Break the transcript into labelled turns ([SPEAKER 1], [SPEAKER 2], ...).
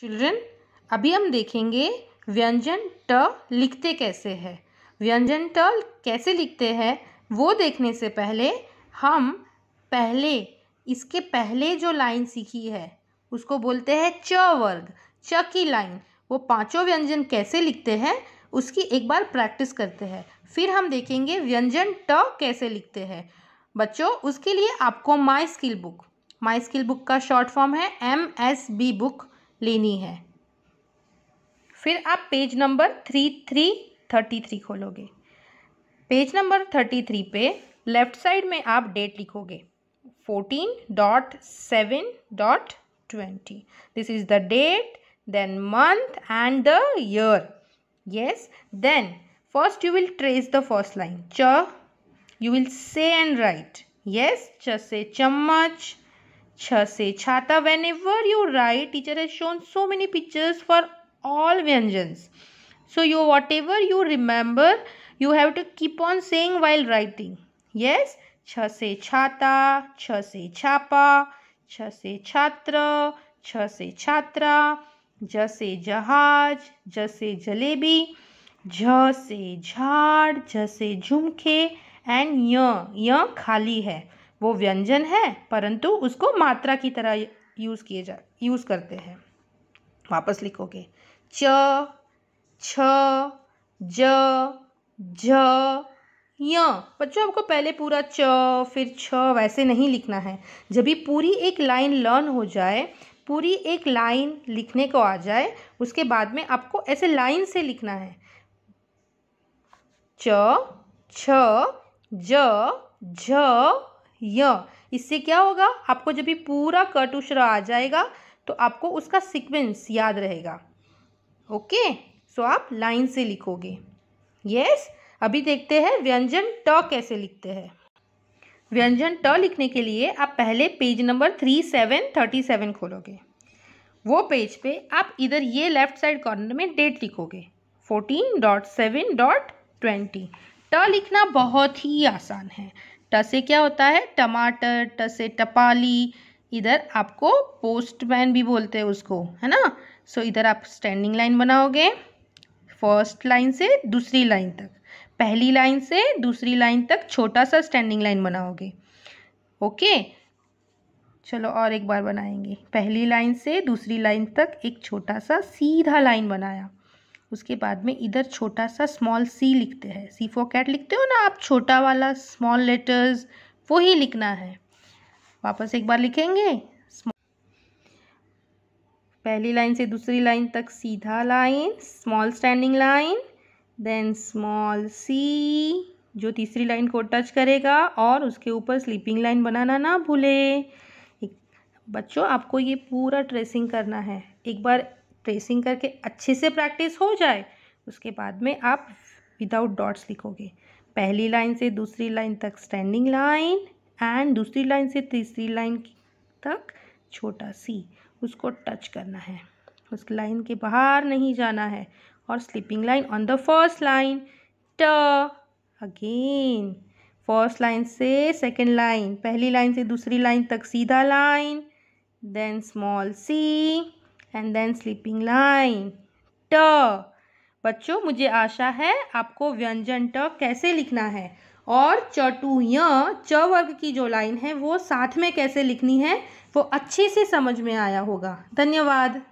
[SPEAKER 1] children अभी हम देखेंगे व्यंजन ट लिखते कैसे है व्यंजन ट कैसे लिखते हैं वो देखने से पहले हम पहले इसके पहले जो लाइन सीखी है उसको बोलते हैं च वर्ग च की लाइन वो पांचों व्यंजन कैसे लिखते हैं उसकी एक बार प्रैक्टिस करते हैं फिर हम देखेंगे व्यंजन ट कैसे लिखते हैं बच्चों उसके लिए आपको my skill book my skill book का शॉर्ट फॉर्म है एम एस बी बुक लेनी है फिर आप page number three three thirty three खोलोगे पेज नंबर थर्टी थ्री पे लेफ्ट साइड में आप डेट लिखोगे fourteen dot seven dot twenty this is the date then month and the year yes then first you will trace the first line च you will say and write yes च से चम्मच अच्छा से छाता whenever you write teacher has shown so many pictures for all व्यंजन्स so you whatever you remember you have to keep on saying while writing yes छ से छाता छ से छापा छ से छात्र छ से छात्रा ज से जहाज ज से जलेबी झ से झाड़ झ से झुमके एंड य खाली है वो व्यंजन है परंतु उसको मात्रा की तरह यूज़ किए जा यूज़ करते हैं वापस लिखोगे च छ ज ज य बच्चों आपको पहले पूरा च फिर छ वैसे नहीं लिखना है जब भी पूरी एक लाइन लर्न हो जाए पूरी एक लाइन लिखने को आ जाए उसके बाद में आपको ऐसे लाइन से लिखना है च छ ज झ य इससे क्या होगा आपको जब भी पूरा कटुश्र आ जाएगा तो आपको उसका सीक्वेंस याद रहेगा ओके सो आप लाइन से लिखोगे यस अभी देखते हैं व्यंजन ट कैसे लिखते हैं व्यंजन ट लिखने के लिए आप पहले page number three seven thirty seven खोलोगे वो पेज पे आप इधर ये लेफ्ट साइड कॉर्नर में डेट लिखोगे fourteen dot seven dot twenty ट लिखना बहुत ही आसान है ट से क्या होता है टमाटर ट से टपाली इधर आपको पोस्टमैन भी बोलते हैं उसको है ना सो so, इधर आप स्टैंडिंग लाइन बनाओगे फर्स्ट लाइन से दूसरी लाइन तक पहली लाइन से दूसरी लाइन तक छोटा सा स्टैंडिंग लाइन बनाओगे ओके चलो और एक बार बनाएंगे पहली लाइन से दूसरी लाइन तक एक छोटा सा सीधा लाइन बनाया उसके बाद में इधर छोटा सा स्मॉल सी लिखते हैं सी फॉर कैट लिखते हो ना आप छोटा वाला स्मॉल लेटर्स वो ही लिखना है वापस एक बार लिखेंगे पहली लाइन से दूसरी लाइन तक सीधा line small standing line then small सी जो तीसरी लाइन को टच करेगा और उसके ऊपर स्लीपिंग लाइन बनाना ना भूले बच्चों आपको ये पूरा ट्रेसिंग करना है एक बार ट्रेसिंग करके अच्छे से प्रैक्टिस हो जाए उसके बाद में आप विदाउट डॉट्स लिखोगे पहली लाइन से दूसरी लाइन तक स्टैंडिंग लाइन एंड दूसरी लाइन से तीसरी लाइन तक छोटा सी उसको टच करना है उस लाइन के बाहर नहीं जाना है और sleeping line on the first line ट अगेन फर्स्ट लाइन से सेकेंड लाइन पहली लाइन से दूसरी लाइन तक सीधा लाइन देन स्मॉल सी एंड देन स्लीपिंग लाइन ट बच्चों मुझे आशा है आपको व्यंजन ट कैसे लिखना है और चटू य च वर्ग की जो लाइन है वो साथ में कैसे लिखनी है वो अच्छे से समझ में आया होगा धन्यवाद